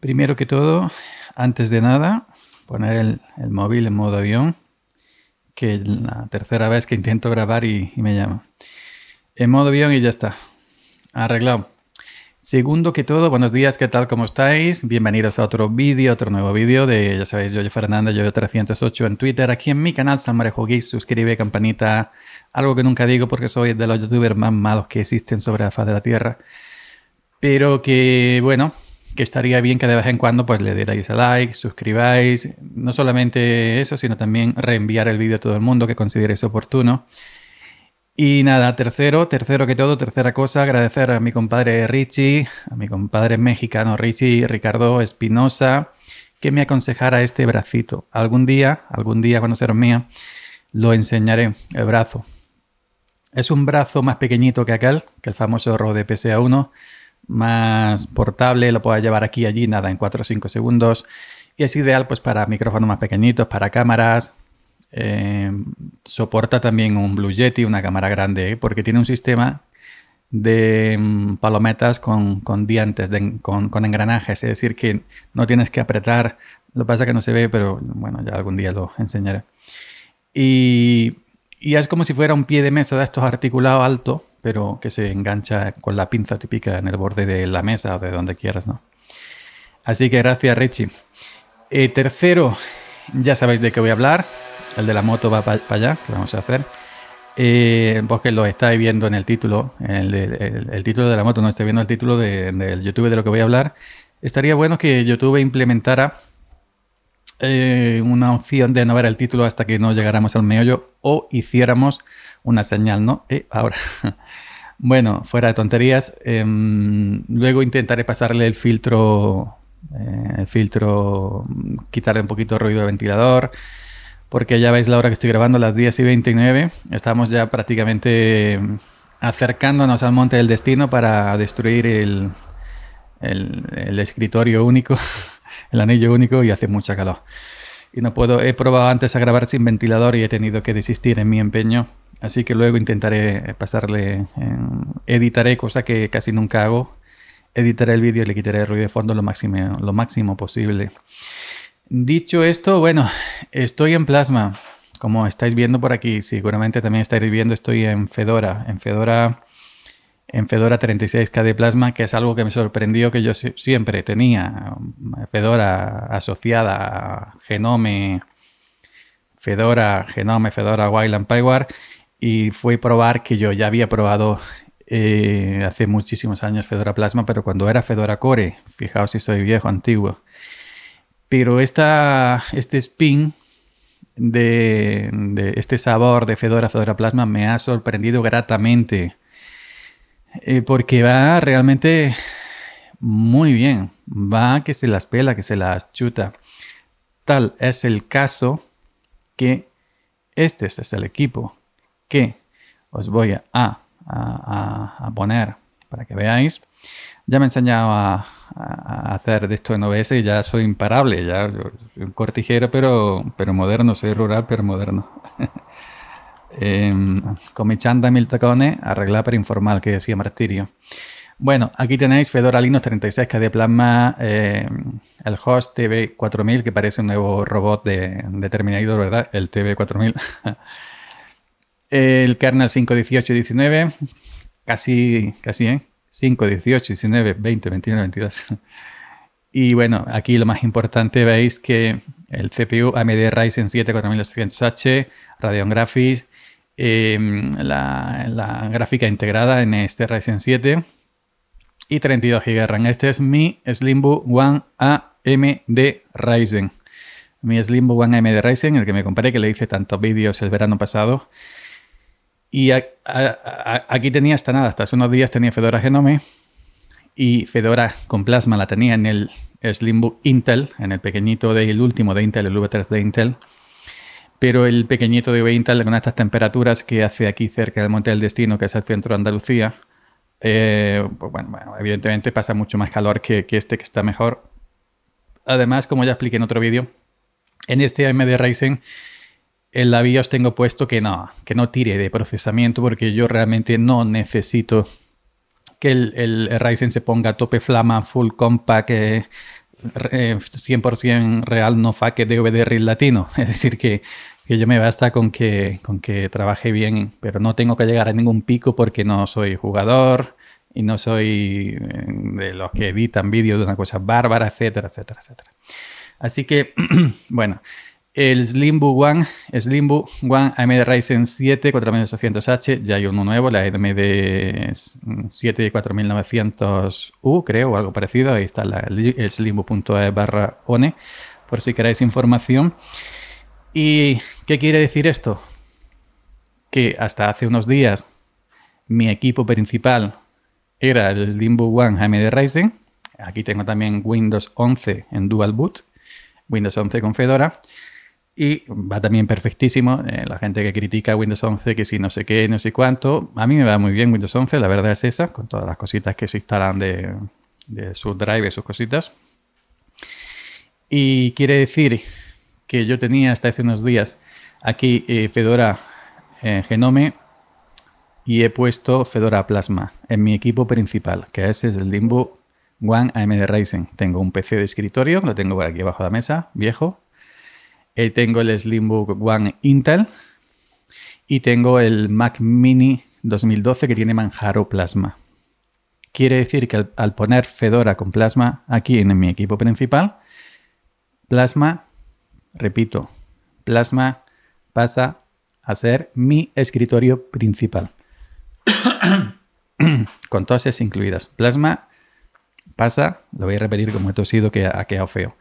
Primero que todo, antes de nada, poner el, móvil en modo avión, que es la tercera vez que intento grabar y, me llama. En modo avión y ya está. Arreglado. Segundo que todo, buenos días, ¿qué tal? ¿Cómo estáis? Bienvenidos a otro vídeo, otro nuevo vídeo de, ya sabéis, Yoyo Fernández, Yoyo308 en Twitter, aquí en mi canal Marejo Geek, suscribe, campanita, algo que nunca digo porque soy de los youtubers más malos que existen sobre la faz de la tierra, pero que, bueno, que estaría bien que de vez en cuando pues le dierais a like, suscribáis, no solamente eso, sino también reenviar el vídeo a todo el mundo que consideréis oportuno. Y nada, tercero, tercero que todo, tercera cosa, agradecer a mi compadre Richie, a mi compadre mexicano Richie Ricardo Espinosa, que me aconsejara este bracito. Algún día, algún día cuando sea mía, lo enseñaré, el brazo. Es un brazo más pequeñito que aquel, que el famoso RODE PSA1, más portable, lo puedes llevar aquí allí, nada, en 4 o 5 segundos. Y es ideal pues para micrófonos más pequeñitos, para cámaras. Eh, soporta también un Blue Yeti, una cámara grande, ¿eh? porque tiene un sistema de mm, palometas con, con con, engranajes, es decir, que no tienes que apretar, lo que pasa que no se ve, pero bueno, ya algún día lo enseñaré. Y, y es como si fuera un pie de mesa de estos articulado alto, pero que se engancha con la pinza típica en el borde de la mesa o de donde quieras, ¿no? Así que gracias, Richie. Eh, tercero, ya sabéis de qué voy a hablar. El de la moto va para allá, que vamos a hacer. Eh, vos que lo estáis viendo en el título, el, título de la moto, no estáis viendo el título de, del YouTube de lo que voy a hablar. Estaría bueno que YouTube implementara eh, una opción de no ver el título hasta que no llegáramos al meollo o hiciéramos una señal, ¿no? Eh, ahora. bueno, fuera de tonterías. Em, luego intentaré pasarle el filtro, eh, el filtro, quitarle un poquito de ruido de ventilador. Porque ya veis la hora que estoy grabando, las 10 y 29. Estamos ya prácticamente acercándonos al monte del destino para destruir el, el, el escritorio único, el anillo único y hace mucha calor y no puedo. He probado antes a grabar sin ventilador y he tenido que desistir en mi empeño Así que luego intentaré eh, pasarle, em, editaré, cosa que casi nunca hago. Editaré el vídeo y le quitaré el ruido de fondo lo máximo, lo máximo posible. Dicho esto, bueno, estoy en Plasma. Como estáis viendo por aquí, seguramente también estáis viendo, estoy en Fedora. En Fedora en Fedora 36K de Plasma, que es algo que me sorprendió que yo siempre tenía. Fedora asociada a Genome, Fedora, Genome, Fedora, and PyWare y fue probar que yo ya había probado eh, hace muchísimos años Fedora Plasma, pero cuando era Fedora Core, fijaos si soy viejo, antiguo. Pero esta, este spin de, este sabor de Fedora, Fedora Plasma me ha sorprendido gratamente. Eh, porque va realmente muy bien. Va que se las pela, que se las chuta. Tal es el caso que este es el equipo que os voy a, a, a poner para que veáis. Ya me he enseñado a, hacer de esto en OBS y ya soy imparable, ya soy un cortijero, pero, pero moderno, soy rural, pero moderno. Em, con mi chanda mil tacones, arreglar pero informal, que decía Martirio. Bueno, aquí tenéis Fedora Linux 36 que de Plasma, em, el host TV4000, que parece un nuevo robot de, de Terminator, ¿verdad? El TV4000. El kernel 5.18 19. Casi, casi, ¿eh? 5, 19, 20, 21, 22. Y bueno, aquí lo más importante, veis que el CPU AMD Ryzen 7 4200H, Radeon Graphics, em, la, gráfica integrada en este Ryzen 7 y 32 GB RAM. Este es mi Slimbook One AMD Ryzen. Mi Slimbook One AMD Ryzen, el que me compré, que le hice tantos vídeos el verano pasado. Y aquí tenía hasta nada, hasta hace unos días tenía Fedora Genome y Fedora con Plasma la tenía en el Slimbook Intel, en el pequeñito del el último de Intel, el V3 de Intel. Pero el pequeñito de Intel con estas temperaturas que hace aquí cerca del Monte del Destino, que es el centro de Andalucía, eh, pues bueno, evidentemente pasa mucho más calor que, que este que está mejor. Además, como ya expliqué en otro vídeo, en este AMD Ryzen el la os tengo puesto que no, que no tire de procesamiento porque yo realmente no necesito que el, Ryzen se ponga a tope flama, full compact, 100% eh, eh, real, no faque DVD reel latino. Es decir, que, yo me basta con que, con que trabaje bien, pero no tengo que llegar a ningún pico porque no soy jugador y no soy eh, de los que editan vídeos de una cosa bárbara, etcétera, etcétera, etcétera. Así que, bueno. El Slimbu One, Slimbu One AMD Ryzen 7 4800H, ya hay uno nuevo, la AMD 7 4900U, creo, o algo parecido. Ahí está la, el Slimbu.e barra ONE, por si queráis información. ¿Y qué quiere decir esto? Que hasta hace unos días mi equipo principal era el Slimbu One AMD Ryzen. Aquí tengo también Windows 11 en Dual Boot, Windows 11 con Fedora. Y va también perfectísimo. Eh, la gente que critica Windows 11, que si no sé qué, no sé cuánto. A mí me va muy bien Windows 11, la verdad es esa, con todas las cositas que se instalan de, de sus sus cositas. Y quiere decir que yo tenía hasta hace unos días aquí eh, Fedora eh, Genome y he puesto Fedora Plasma en mi equipo principal, que ese es el Limbo One AMD Ryzen. Tengo un PC de escritorio, lo tengo por aquí abajo de la mesa, viejo, eh, tengo el Slimbook One Intel y tengo el Mac Mini 2012 que tiene Manjaro Plasma. Quiere decir que al, poner Fedora con Plasma aquí en mi equipo principal, Plasma, repito, Plasma pasa a ser mi escritorio principal. con todas esas incluidas. Plasma pasa, lo voy a repetir como he tosido que ha quedado feo.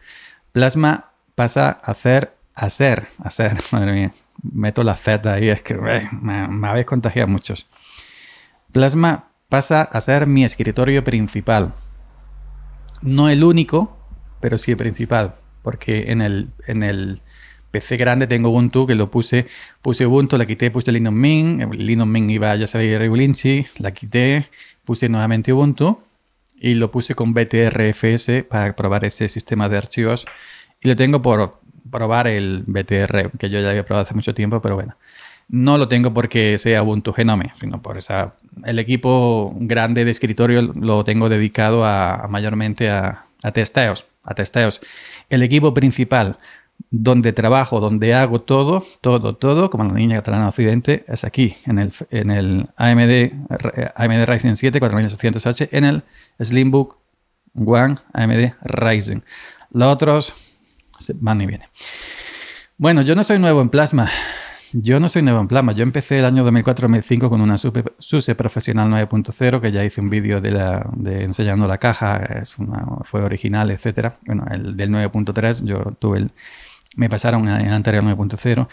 Plasma pasa a ser hacer, hacer, madre mía, meto la Z ahí, es que eh, me, me, habéis contagiado muchos. Plasma pasa a ser mi escritorio principal. No el único, pero sí el principal, porque en el, en el PC grande tengo Ubuntu que lo puse, puse Ubuntu, la quité, puse Linux Mint, eh, Linux Mint iba, ya sabéis, Regulinci la quité, puse nuevamente Ubuntu y lo puse con BTRFS para probar ese sistema de archivos y lo tengo por probar el BTR, que yo ya había probado hace mucho tiempo, pero bueno. No lo tengo porque sea Ubuntu Genome, sino por esa... El equipo grande de escritorio lo tengo dedicado a, mayormente a, a testeos, a testeos. El equipo principal donde trabajo, donde hago todo, todo, todo, como la niña catalana occidente, es aquí, en el, en el AMD, AMD Ryzen 7 4800H, en el Slimbook One AMD Ryzen. Los otros van y viene. Bueno, yo no soy nuevo en plasma. Yo no soy nuevo en plasma. Yo empecé el año 2004-2005 con una SUSE Profesional 9.0, que ya hice un vídeo de, la, de enseñando la caja, es una, fue original, etc. Bueno, el del 9.3, yo tuve el, me pasaron en anterior 9.0.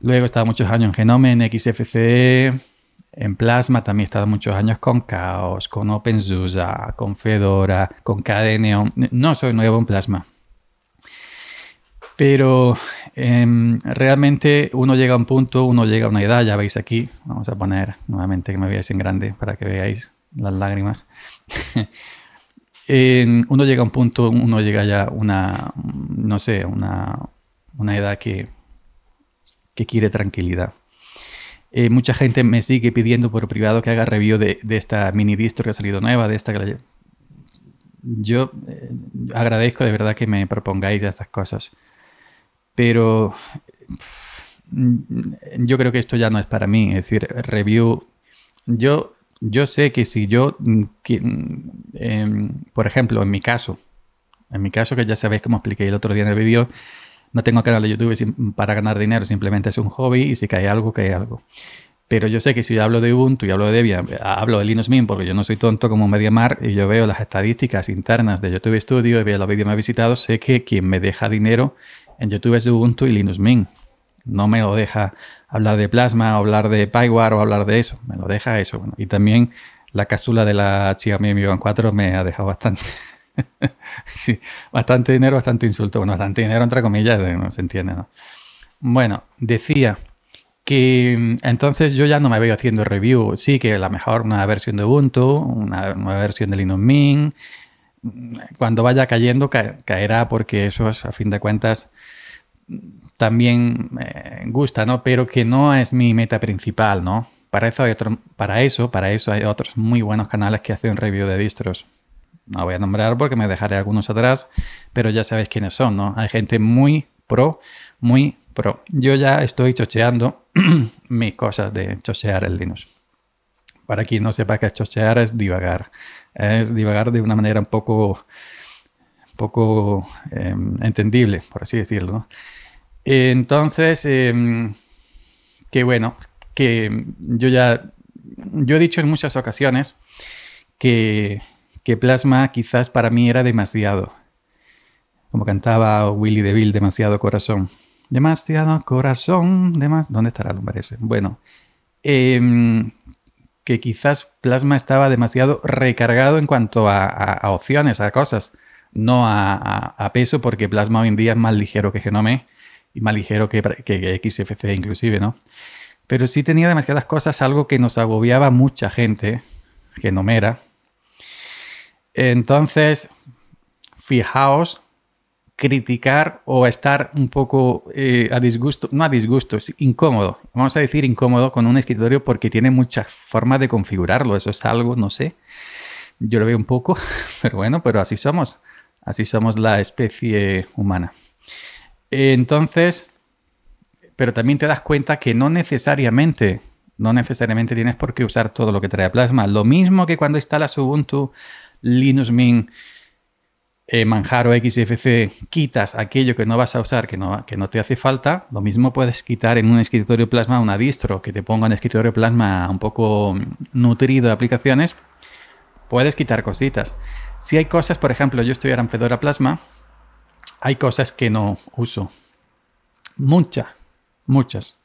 Luego he estado muchos años en Genome, en XFCE, en Plasma también he estado muchos años con Chaos, con OpenSUSE, con Fedora, con Neon. No soy nuevo en Plasma. Pero em, realmente uno llega a un punto, uno llega a una edad, ya veis aquí, vamos a poner nuevamente que me veáis en grande para que veáis las lágrimas. uno llega a un punto, uno llega ya a una, no sé, una, una edad que, que quiere tranquilidad. Eh, mucha gente me sigue pidiendo por privado que haga review de, esta mini distro que ha salido nueva, de esta Yo eh, agradezco de verdad que me propongáis estas cosas pero mm, yo creo que esto ya no es para mí. Es decir, review, yo, yo sé que si yo, mm, mm, em, por ejemplo, en mi caso, en mi caso que ya sabéis cómo expliqué el otro día en el vídeo, no tengo canal de YouTube para ganar dinero, simplemente es un hobby y si cae algo, cae algo. Pero yo sé que si yo hablo de Ubuntu y hablo de Debian, hablo de Linux Mint porque yo no soy tonto como MediaMar y yo veo las estadísticas internas de YouTube Studio y veo los vídeos más visitados, sé que quien me deja dinero en YouTube es Ubuntu y Linux Mint. No me lo deja hablar de Plasma o hablar de PyWare o hablar de eso. Me lo deja eso. y también la cápsula de la Xiaomi Mi Band 4 me ha dejado bastante. sí, bastante dinero, bastante insulto. Bueno, bastante dinero entre comillas, no se entiende, ¿no? Bueno, decía que mm, entonces yo ya no me veo haciendo review. Sí, que la mejor una versión de Ubuntu, una nueva versión de Linux Mint, cuando vaya cayendo caerá porque eso es, a fin de cuentas también eh, gusta, ¿no? Pero que no es mi meta principal, ¿no? Para eso, hay para eso, para eso hay otros muy buenos canales que hacen review de distros. No voy a nombrar porque me dejaré algunos atrás, pero ya sabéis quiénes son, ¿no? Hay gente muy pro, muy pro. Yo ya estoy chocheando mis cosas de chochear el Linux. Para quien no sepa que chochear es divagar. Es divagar de una manera un poco, poco em, entendible, por así decirlo. Entonces, qué em, que bueno, que yo ya, yo he dicho en muchas ocasiones que, que Plasma quizás para mí era demasiado. Como cantaba Willy DeVille, demasiado corazón. Demasiado corazón, demás. ¿Dónde estará el hombre Bueno, em, que quizás Plasma estaba demasiado recargado en cuanto a, opciones, a cosas, no a, peso, porque Plasma hoy en día es más ligero que Genome y más ligero que, que, XFC inclusive, ¿no? Pero sí tenía demasiadas cosas, algo que nos agobiaba mucha gente, Genomera. Entonces, fijaos criticar o estar un poco eh, a disgusto, no a disgusto, es incómodo, vamos a decir incómodo con un escritorio porque tiene muchas formas de configurarlo, eso es algo, no sé, yo lo veo un poco, pero bueno, pero así somos, así somos la especie humana. Entonces, pero también te das cuenta que no necesariamente, no necesariamente tienes por qué usar todo lo que trae Plasma, lo mismo que cuando instalas Ubuntu, Linux Mint, eh, Manjaro XFC quitas aquello que no vas a usar, que no, que no te hace falta, lo mismo puedes quitar en un escritorio plasma una distro que te ponga en escritorio plasma un poco mm, nutrido de aplicaciones. Puedes quitar cositas. Si hay cosas, por ejemplo, yo estoy en Fedora Plasma, hay cosas que no uso. Muchas, muchas.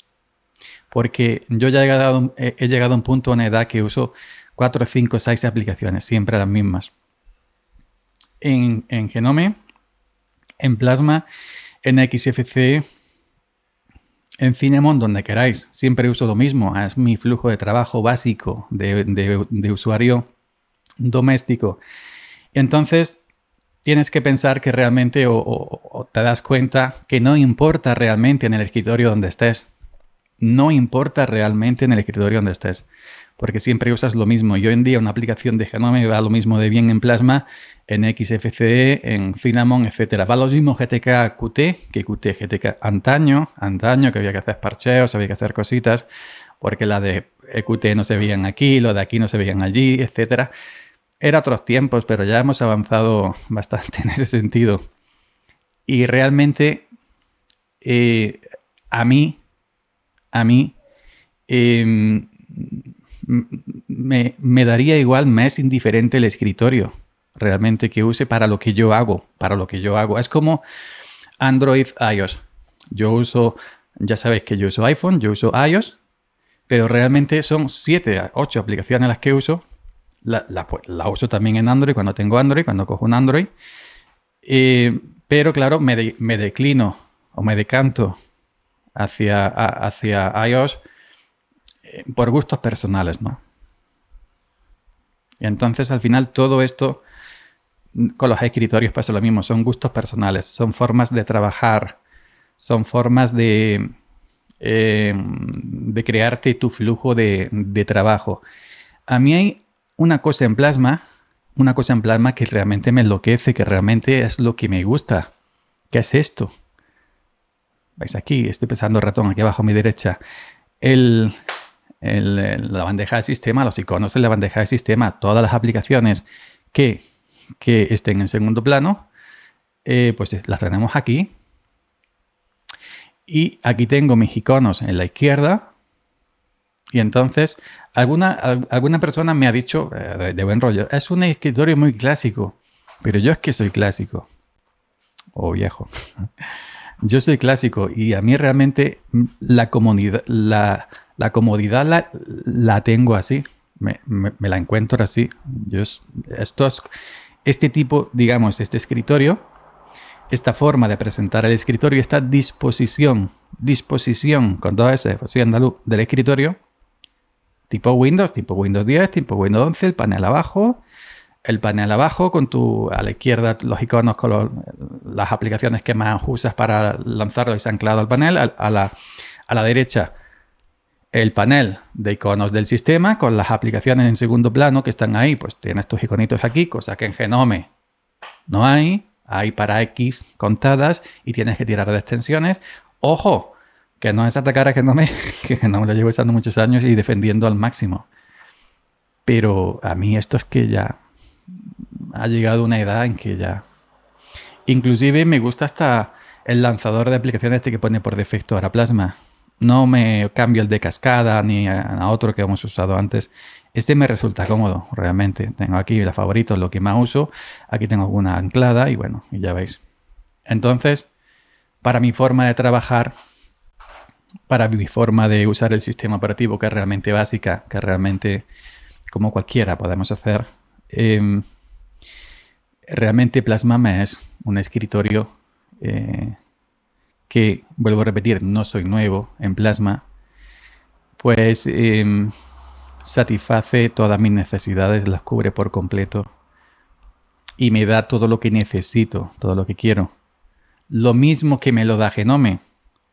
Porque yo ya he llegado, he llegado a un punto, a una edad que uso 4, 5, 6 aplicaciones, siempre las mismas en, Genome, en Plasma, en xfc, en Cinemon, donde queráis. Siempre uso lo mismo, es mi flujo de trabajo básico de, usuario doméstico. Entonces, tienes que pensar que realmente o, te das cuenta que no importa realmente en el escritorio donde estés. No importa realmente en el escritorio donde estés porque siempre usas lo mismo. Y hoy en día una aplicación de Genome va lo mismo de bien en Plasma, en XFCE, en Cinnamon, etcétera. Va lo mismo GTK Qt que Qt GTK antaño, antaño que había que hacer parcheos, había que hacer cositas, porque la de QT no se veían aquí, lo de aquí no se veían allí, etcétera. Era otros tiempos, pero ya hemos avanzado bastante en ese sentido. Y realmente eh, a mí, a mí, em, me, me daría igual, me es indiferente el escritorio realmente que use para lo que yo hago, para lo que yo hago. Es como Android, iOS. Yo uso, ya sabéis que yo uso iPhone, yo uso iOS, pero realmente son 7, 8 aplicaciones las que uso. Pues, la, uso también en Android cuando tengo Android, cuando cojo un Android. Eh, pero claro, me, declino o me decanto hacia, hacia iOS por gustos personales, ¿no? Y entonces al final todo esto con los escritorios pasa lo mismo, son gustos personales, son formas de trabajar, son formas de, eh, de crearte tu flujo de, trabajo. A mí hay una cosa en plasma, una cosa en plasma que realmente me enloquece, que realmente es lo que me gusta. ¿Qué es esto? Vais aquí? Estoy pensando ratón aquí abajo a mi derecha. El, la bandeja de sistema, los iconos en la bandeja de sistema, todas las aplicaciones que, estén en segundo plano, eh, pues las tenemos aquí. Y aquí tengo mis iconos en la izquierda. Y entonces, alguna, alguna persona me ha dicho, eh, de buen rollo, es un escritorio muy clásico, pero yo es que soy clásico. O oh, viejo. yo soy clásico y a mí realmente la comunidad, la, la comodidad la, tengo así, me, la encuentro así. este tipo, digamos, este escritorio, esta forma de presentar el escritorio, esta disposición, disposición con todas ese, soy del escritorio, tipo Windows, tipo Windows 10, tipo Windows 11, el panel abajo, el panel abajo con tu a la izquierda los iconos con las aplicaciones que más usas para lanzarlo y se anclado al panel, la, a la derecha el panel de iconos del sistema con las aplicaciones en segundo plano que están ahí. Pues tienes tus iconitos aquí, cosa que en Genome no hay. Hay para X contadas y tienes que tirar de extensiones. Ojo, que no es atacar a Genome, que Genome lo llevo estando muchos años y defendiendo al máximo. Pero a mí esto es que ya ha llegado una edad en que ya... Inclusive me gusta hasta el lanzador de aplicaciones este que pone por defecto ahora Plasma no me cambio el de cascada ni a, otro que hemos usado antes. Este me resulta cómodo, realmente. Tengo aquí la favorito, lo que más uso. Aquí tengo una anclada y bueno, ya veis. Entonces, para mi forma de trabajar, para mi forma de usar el sistema operativo, que es realmente básica, que realmente como cualquiera podemos hacer, em, realmente Plasma es un escritorio eh, que, vuelvo a repetir, no soy nuevo en Plasma, pues em, satisface todas mis necesidades, las cubre por completo y me da todo lo que necesito, todo lo que quiero. Lo mismo que me lo da Genome,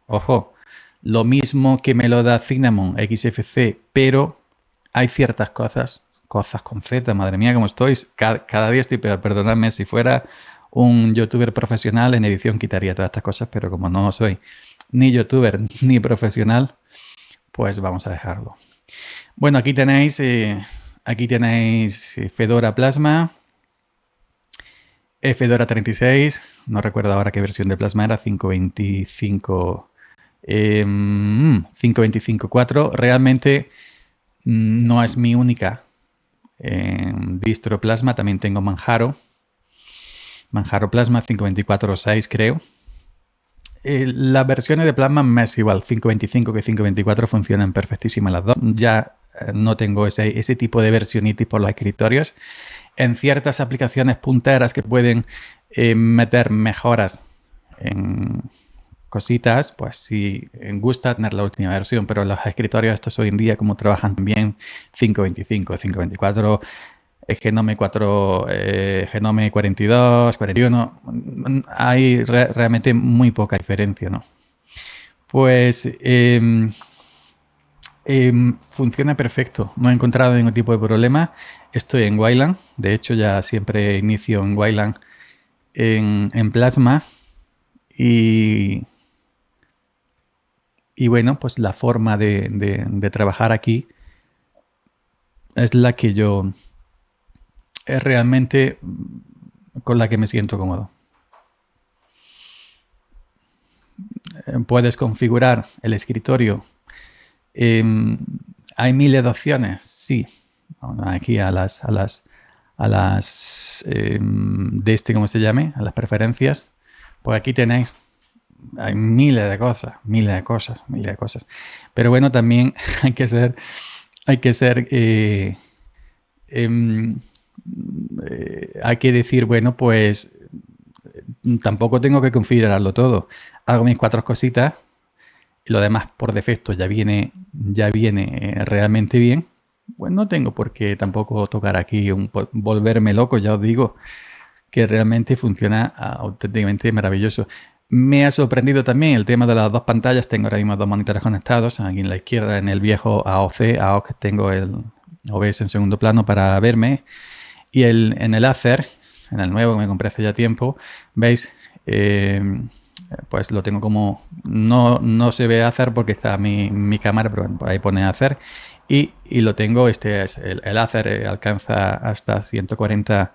ojo, lo mismo que me lo da Cinnamon XFC, pero hay ciertas cosas, cosas con Z, madre mía, como estoy, cada, cada día estoy peor, perdonadme si fuera un youtuber profesional, en edición quitaría todas estas cosas, pero como no soy ni youtuber ni profesional, pues vamos a dejarlo. Bueno, aquí tenéis, eh, aquí tenéis eh, Fedora Plasma, Fedora 36, no recuerdo ahora qué versión de Plasma era, 525. 5.25.4 em, realmente no es mi única em, distro Plasma, también tengo Manjaro, Manjaro Plasma 524.6 creo. Eh, las versiones de Plasma me es igual, 525 que 524 funcionan perfectísimas las dos. Ya eh, no tengo ese, ese tipo de versionitis por los escritorios. En ciertas aplicaciones punteras que pueden eh, meter mejoras en cositas, pues sí, gusta tener la última versión, pero los escritorios estos hoy en día, como trabajan bien 525, 524, Genome, 4, eh, Genome 42, 41, hay realmente muy poca diferencia, ¿no? Pues em, em, funciona perfecto, no he encontrado ningún tipo de problema. Estoy en Wayland, de hecho ya siempre inicio en Wayland en, Plasma y, y bueno, pues la forma de trabajar aquí es la que yo es realmente con la que me siento cómodo. Eh, puedes configurar el escritorio. Em, hay miles de opciones, sí. Aquí a las, a las, a las em, de este, ¿cómo se llame? A las preferencias. Pues aquí tenéis hay miles de cosas, miles de cosas, miles de cosas. Pero bueno, también hay que ser, hay que ser eh, em, eh, hay que decir, bueno, pues eh, tampoco tengo que configurarlo todo. Hago mis cuatro cositas y lo demás por defecto ya viene, ya viene eh, realmente bien. Pues no tengo por qué tampoco tocar aquí volverme loco, ya os digo que realmente funciona ah, auténticamente maravilloso. Me ha sorprendido también el tema de las dos pantallas. Tengo ahora mismo dos monitores conectados. Aquí en la izquierda, en el viejo AOC, AOC tengo el OBS en segundo plano para verme. Y el, en el Acer, en el nuevo que me compré hace ya tiempo, veis, eh, pues lo tengo como, no, se ve hacer porque está mi, cámara, pero ahí pone hacer. Y, lo tengo, este es el, Acer, eh, alcanza hasta 140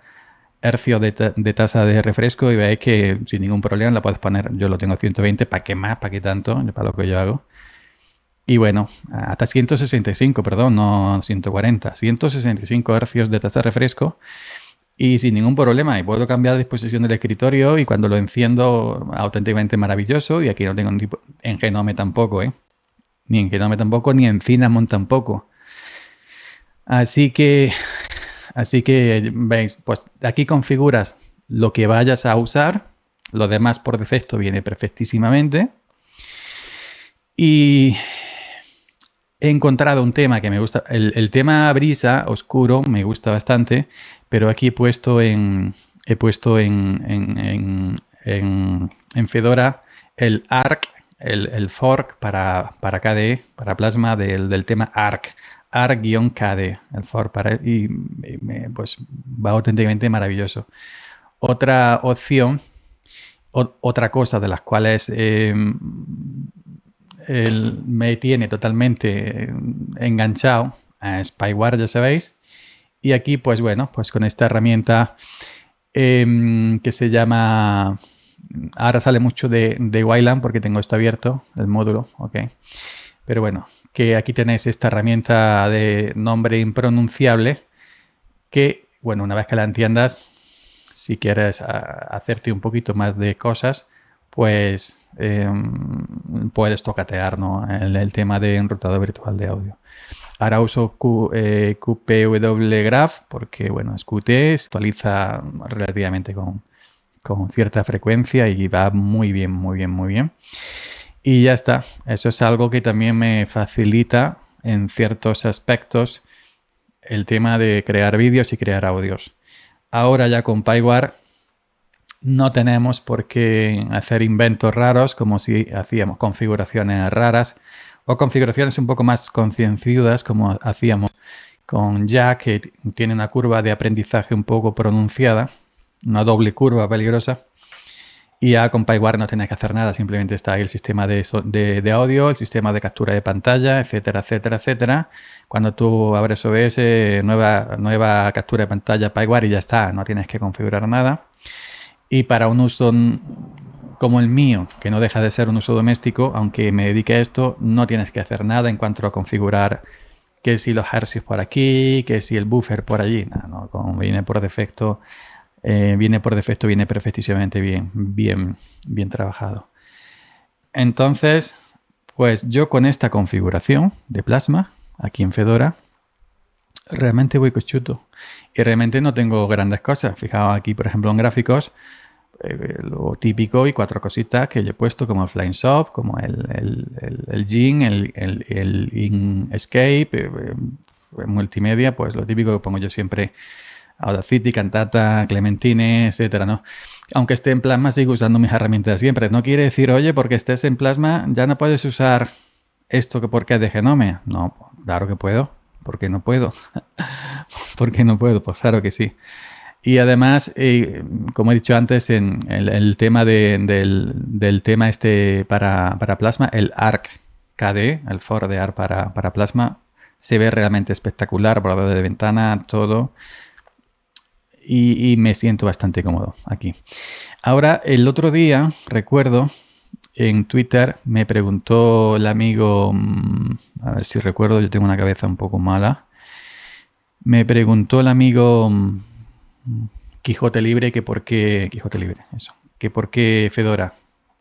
hercios de, de, tasa de refresco y veis que sin ningún problema la puedes poner. Yo lo tengo a 120, ¿para qué más? ¿Para qué tanto? Para lo que yo hago. Y bueno, hasta 165, perdón, no 140, 165 hercios de tasa de refresco y sin ningún problema. Y puedo cambiar la disposición del escritorio y cuando lo enciendo, auténticamente maravilloso. Y aquí no tengo en Genome tampoco, ¿eh? Ni en Genome tampoco, ni en Cinnamon tampoco. Así que, así que, veis, pues aquí configuras lo que vayas a usar. Lo demás por defecto viene perfectísimamente. Y, he encontrado un tema que me gusta. El, tema brisa, oscuro, me gusta bastante, pero aquí he puesto en, he puesto en, en, Fedora el ARC, el, fork para, para, KDE, para Plasma del, tema ARC. ARC-KDE, el fork para... Y, pues va auténticamente maravilloso. Otra opción otra cosa de las cuales eh, el me tiene totalmente enganchado a Spyware, ya sabéis. Y aquí, pues bueno, pues con esta herramienta em, que se llama... Ahora sale mucho de, de Wayland porque tengo esto abierto, el módulo, ok. Pero bueno, que aquí tenéis esta herramienta de nombre impronunciable que, bueno, una vez que la entiendas, si quieres ah, hacerte un poquito más de cosas, pues em, puedes tocatear ¿no? el, tema de enrutado virtual de audio. Ahora uso QPW eh, Graph porque, bueno, es QT, se actualiza relativamente con, con cierta frecuencia y va muy bien, muy bien, muy bien. Y ya está. Eso es algo que también me facilita en ciertos aspectos el tema de crear vídeos y crear audios. Ahora ya con PyWare no tenemos por qué hacer inventos raros como si hacíamos configuraciones raras o configuraciones un poco más concienciadas como hacíamos con Jack, que tiene una curva de aprendizaje un poco pronunciada, una doble curva peligrosa. Y ya con PyWire no tienes que hacer nada, simplemente está ahí el sistema de, audio, el sistema de captura de pantalla, etcétera, etcétera, etcétera. Cuando tú abres OBS, nueva, nueva captura de pantalla PyWire y ya está, no tienes que configurar nada y para un uso como el mío, que no deja de ser un uso doméstico, aunque me dedique a esto, no tienes que hacer nada en cuanto a configurar que si los hercios por aquí, que si el buffer por allí, no, como viene por defecto, eh, viene por defecto, viene perfectísimamente bien, bien, bien trabajado. Entonces, pues yo con esta configuración de Plasma, aquí en Fedora, realmente voy cochuto. Y realmente no tengo grandes cosas. Fijaos aquí, por ejemplo, en gráficos, eh, lo típico y cuatro cositas que yo he puesto, como el Flying soft, como el, el, el, el el, el, in Escape, eh, eh, multimedia, pues lo típico que pongo yo siempre. Audacity, Cantata, Clementine, etcétera, ¿no? Aunque esté en Plasma, sigo usando mis herramientas siempre. No quiere decir, oye, porque estés en Plasma, ya no puedes usar esto que porque es de Genome. No, claro que puedo porque no puedo, porque no puedo, pues claro que sí. Y además, eh, como he dicho antes, en el, tema del, tema este para, plasma, el ARC KD, el for de ARC para, para plasma, se ve realmente espectacular, bordado de ventana, todo. y, me siento bastante cómodo aquí. Ahora, el otro día, recuerdo, en Twitter me preguntó el amigo, mm, a ver si recuerdo, yo tengo una cabeza un poco mala, me preguntó el amigo mm, Quijote Libre que por qué, Quijote Libre, eso, que por qué Fedora,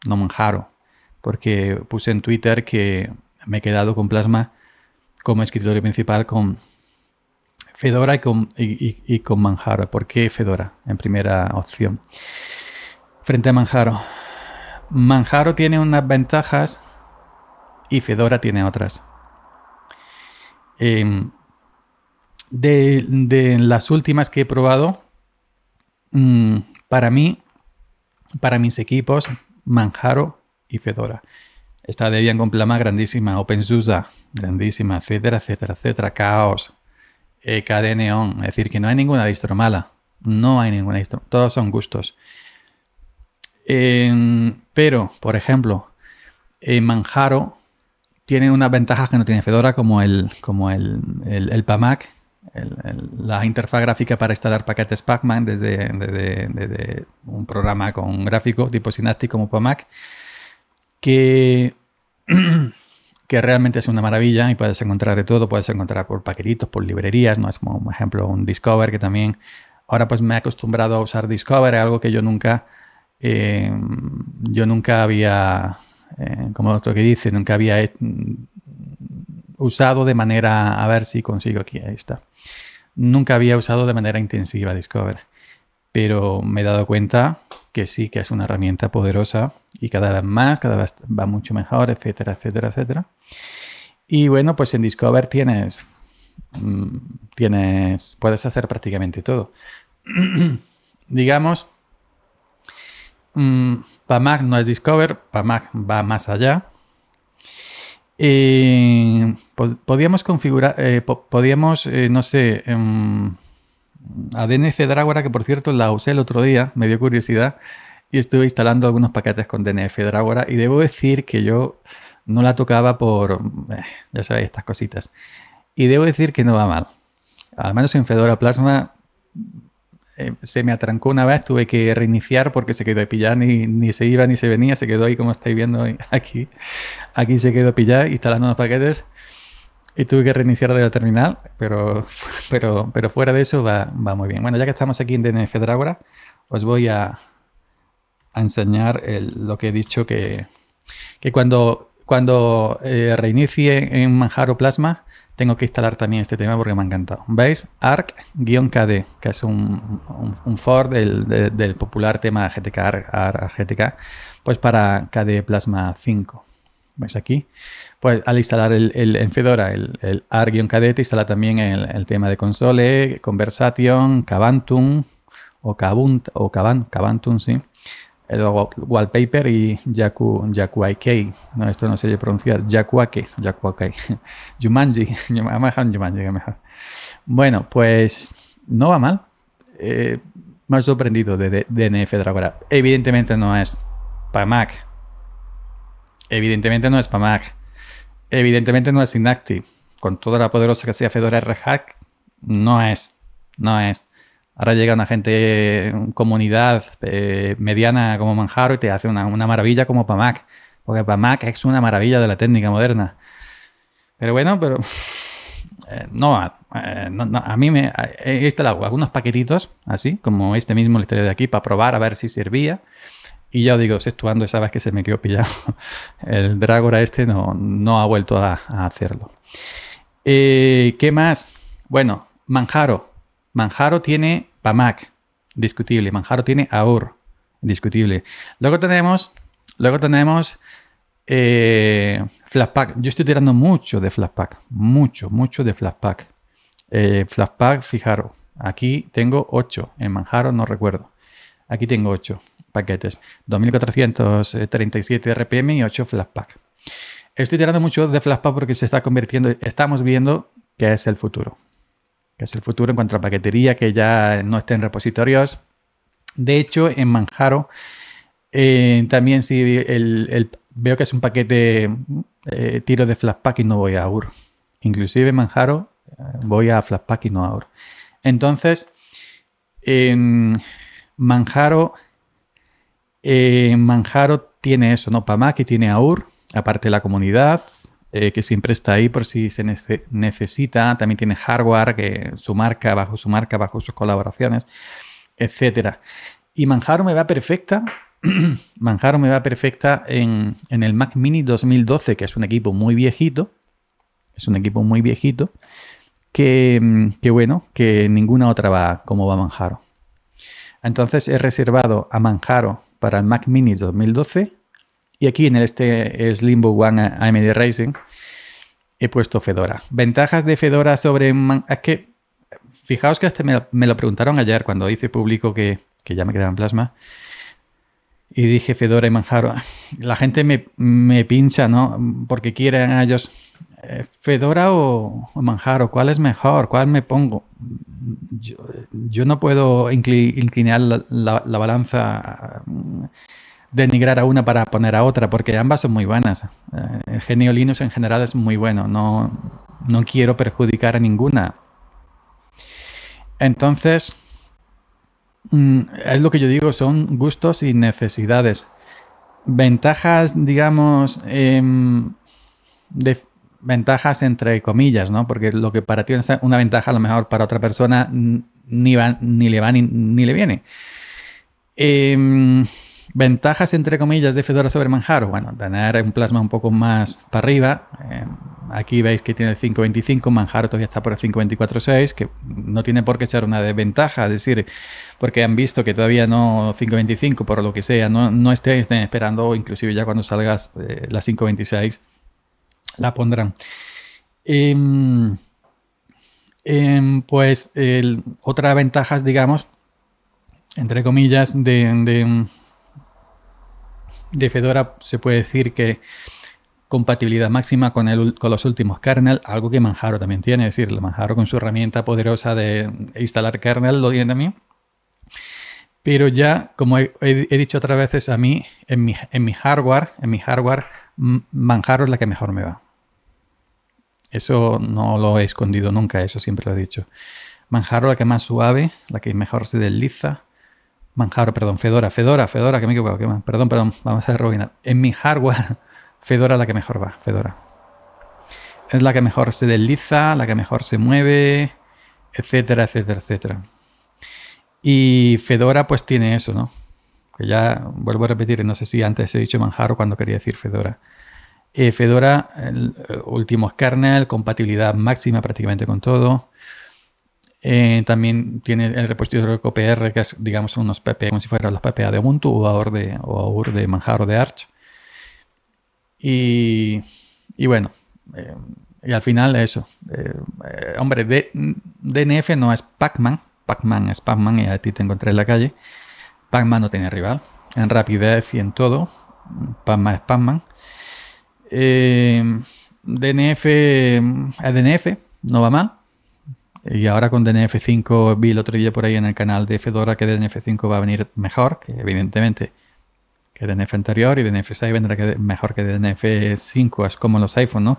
no Manjaro, porque puse en Twitter que me he quedado con Plasma como escritorio principal con Fedora y con Manjaro. ¿Por qué Fedora en primera opción? Frente a Manjaro. Manjaro tiene unas ventajas y Fedora tiene otras. Em, de, las últimas que he probado, mm, para mí, para mis equipos, Manjaro y Fedora. Está Debian con Plama grandísima, OpenSUSE grandísima, etcétera, etcétera, etcétera, Chaos, KDNeon. Eh, es decir, que no hay ninguna distro mala. No hay ninguna distro. Todos son gustos pero, por ejemplo, Manjaro tiene unas ventajas que no tiene Fedora, como el, como el, PAMAC, la interfaz gráfica para instalar paquetes Pacman desde, desde, un programa con gráfico tipo Synaptic como PAMAC, que que realmente es una maravilla y puedes encontrar de todo, puedes encontrar por paquetitos, por librerías, no es como, por ejemplo, un Discover que también ahora pues me he acostumbrado a usar Discover, algo que yo nunca eh, yo nunca había, eh, como otro que dice, nunca había usado de manera, a ver si consigo aquí, ahí está. Nunca había usado de manera intensiva Discover, pero me he dado cuenta que sí, que es una herramienta poderosa y cada vez más, cada vez va mucho mejor, etcétera, etcétera, etcétera. Y bueno, pues en Discover tienes, mm, tienes puedes hacer prácticamente todo. Digamos para mm, PAMAC no es Discover, PAMAC va más allá. Eh, podíamos configurar, eh, podíamos, eh, no sé, em, a DNF Dragora, que por cierto la usé el otro día, me dio curiosidad, y estuve instalando algunos paquetes con DNF Dragora, y debo decir que yo no la tocaba por, ya sabéis, estas cositas. Y debo decir que no va mal. Al menos en Fedora Plasma eh, se me atrancó una vez, tuve que reiniciar porque se quedó pillada, ni, ni se iba ni se venía, se quedó ahí como estáis viendo aquí. Aquí se quedó pillada instalando los paquetes y tuve que reiniciar de la terminal, pero, pero, pero fuera de eso va, muy bien. Bueno, ya que estamos aquí en DNF Dragora, os voy a, a enseñar lo que he dicho que, que cuando cuando eh, reinicie en Manjaro Plasma, tengo que instalar también este tema porque me ha encantado. ¿Veis? ARC-KD, que es un, for del, popular tema GTK, ARC, GTK, pues para KDE Plasma 5. ¿Veis aquí? Pues al instalar el, en Fedora el, ARC-KD, te instala también el, tema de console, Conversation, Cabantum o, Cabun, o sí el wallpaper y Yaku, esto no sé pronunciar. Yakuake, Yakuake. Jumanji, ah, Jumanji, Bueno, pues no va mal. Eh, sorprendido de, DNF Dragon Evidentemente no es para Mac. Evidentemente no es para Mac. Evidentemente no es Inactive. Con toda la poderosa que sea Fedora R-Hack, no es. No es. Ahora llega una gente, comunidad eh, mediana como Manjaro y te hace una, maravilla como Pamac. Porque Pamac es una maravilla de la técnica moderna. Pero bueno, pero. Eh, eh, no, a mí me he instalado algunos paquetitos, así como este mismo le de aquí, para probar a ver si servía. Y ya os digo, sextuando esa vez que se me quedó pillado, el Dragora este no, no ha vuelto a, hacerlo. ¿Qué más? Bueno, Manjaro. Manjaro tiene PAMAC, discutible. Manjaro tiene AUR, discutible. Luego tenemos, luego tenemos eh, Yo estoy tirando mucho de Flashpack. mucho, mucho de Flashpack. Eh, Flashpack, fijaros, aquí tengo 8, en Manjaro no recuerdo. Aquí tengo 8 paquetes, 2437 RPM y 8 Flashpack. Estoy tirando mucho de Flashpack porque se está convirtiendo, estamos viendo que es el futuro que es el futuro en cuanto a paquetería, que ya no esté en repositorios. De hecho, en Manjaro, eh, también si el, veo que es un paquete eh, tiro de flashpack y no voy a UR. Inclusive en Manjaro eh, voy a flashpack y no a AUR. Entonces, en Manjaro, Manjaro tiene eso, ¿no? más tiene AUR, aparte de la comunidad, eh, que siempre está ahí por si se necesita. También tiene hardware, que su marca, bajo su marca, bajo sus colaboraciones, etc. Y Manjaro me va perfecta. Manjaro me va perfecta en, el Mac Mini 2012, que es un equipo muy viejito. Es un equipo muy viejito. Que, mm, que, bueno, que ninguna otra va como va Manjaro. Entonces he reservado a Manjaro para el Mac Mini 2012 y aquí en este Slimbo One AMD Ryzen he puesto Fedora. ¿Ventajas de Fedora sobre... Man es que, fijaos que hasta me lo, preguntaron ayer cuando hice público que, que ya me quedaban en plasma. Y dije Fedora y Manjaro. La gente me, me pincha, ¿no? Porque quieren a ellos. Eh, Fedora o, Manjaro, ¿cuál es mejor? ¿Cuál me pongo? Yo, no puedo inclinar la balanza denigrar a una para poner a otra, porque ambas son muy buenas. El eh, genio Linux en general es muy bueno, no, quiero perjudicar a ninguna. Entonces, mm, es lo que yo digo, son gustos y necesidades. Ventajas, digamos, em, de, ventajas entre comillas, ¿no? Porque lo que para ti es una ventaja, a lo mejor para otra persona ni, ni le va ni, ni le viene. Eh, Ventajas, entre comillas, de Fedora sobre Manjaro. Bueno, tener un plasma un poco más para arriba. Eh, aquí veis que tiene el 5.25, Manjaro todavía está por el 5.24.6, que no tiene por qué echar una desventaja, es decir, porque han visto que todavía no 5.25, por lo que sea, no, no estén, esperando, inclusive ya cuando salgas eh, la 5.26, la pondrán. Em, em, pues el, otra ventaja, digamos, entre comillas, de de Fedora se puede decir que compatibilidad máxima con, los últimos kernel, algo que Manjaro también tiene, es decir, Manjaro con su herramienta poderosa de instalar kernel lo tiene también. Pero ya, como he, dicho otras veces, a mí, en mi, en mi hardware, en mi hardware, Manjaro es la que mejor me va. Eso no lo he escondido nunca, eso siempre lo he dicho. Manjaro es la que más suave, la que mejor se desliza, Manjaro, perdón, Fedora, Fedora, Fedora, que me he equivocado, perdón, perdón, vamos a arruinar, En mi hardware, Fedora es la que mejor va, Fedora. Es la que mejor se desliza, la que mejor se mueve, etcétera, etcétera, etcétera. Y Fedora pues tiene eso, ¿no? Que ya vuelvo a repetir, no sé si antes he dicho Manjaro cuando quería decir Fedora. Eh, Fedora, el, eh, último kernel, compatibilidad máxima prácticamente con todo. Eh, también tiene el repositorio de COPR que es, digamos, unos PP como si fueran los PPA de Ubuntu o AUR de, o de Manjaro de Arch. Y, bueno, eh, y al final eso. Eh, hombre, DNF no es Pac-Man. Pac-Man es Pac-Man y a ti te encontré en la calle. Pac-Man no tiene rival. En rapidez y en todo. Pac-Man es Pac-Man. DNF es DNF, no va mal y ahora con DNF5 vi el otro día por ahí en el canal de Fedora que DNF5 va a venir mejor, que evidentemente que DNF anterior y DNF6 vendrá que mejor que DNF5, es como los iPhones ¿no?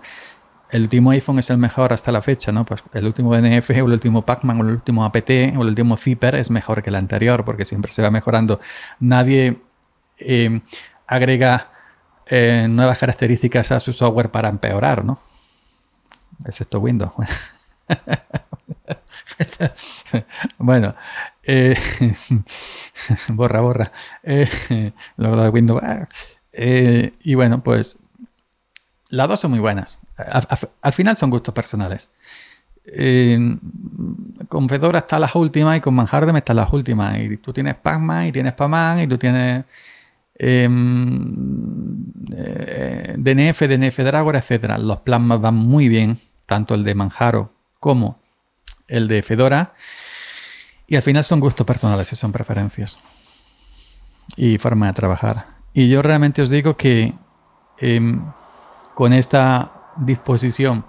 El último iPhone es el mejor hasta la fecha, ¿no? Pues el último DNF o el último Pac-Man o el último APT o el último Zipper es mejor que el anterior porque siempre se va mejorando. Nadie eh, agrega eh, nuevas características a su software para empeorar, ¿no? Es esto Windows. bueno, eh, borra, borra. Eh, de Windows. Ah. Eh, y bueno, pues las dos son muy buenas. Al, final son gustos personales. Eh, con Fedora está las últimas y con me están las últimas. Y tú tienes Pacman y tienes Pamán y tú tienes em, DNF, DNF Dragor, etcétera, Los plasmas van muy bien, tanto el de Manjaro como el de Fedora. Y al final son gustos personales y son preferencias. Y forma de trabajar. Y yo realmente os digo que em, con esta disposición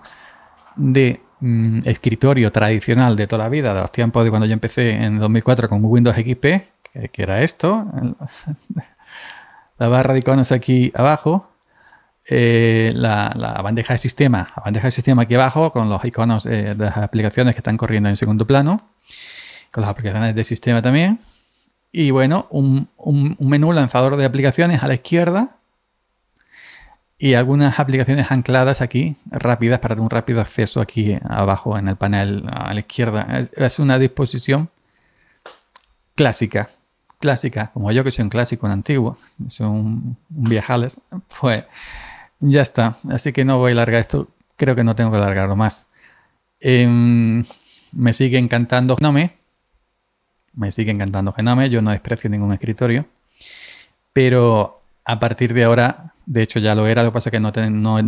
de mm, escritorio tradicional de toda la vida, de los tiempos de cuando yo empecé en 2004 con Windows XP, que, que era esto, la barra de iconos aquí abajo, eh, la, bandeja de sistema, la bandeja de sistema aquí abajo con los iconos eh, de las aplicaciones que están corriendo en segundo plano, con las aplicaciones de sistema también. Y bueno, un, menú lanzador de aplicaciones a la izquierda y algunas aplicaciones ancladas aquí, rápidas, para un rápido acceso aquí abajo en el panel a la izquierda. Es, una disposición clásica, clásica, como yo que soy un clásico, un antiguo, soy un viajales, pues ya está, así que no voy a largar esto, creo que no tengo que alargarlo más. Em, me sigue encantando Genome, me sigue encantando Genome, yo no desprecio ningún escritorio, pero a partir de ahora, de hecho ya lo era, lo que pasa es que no,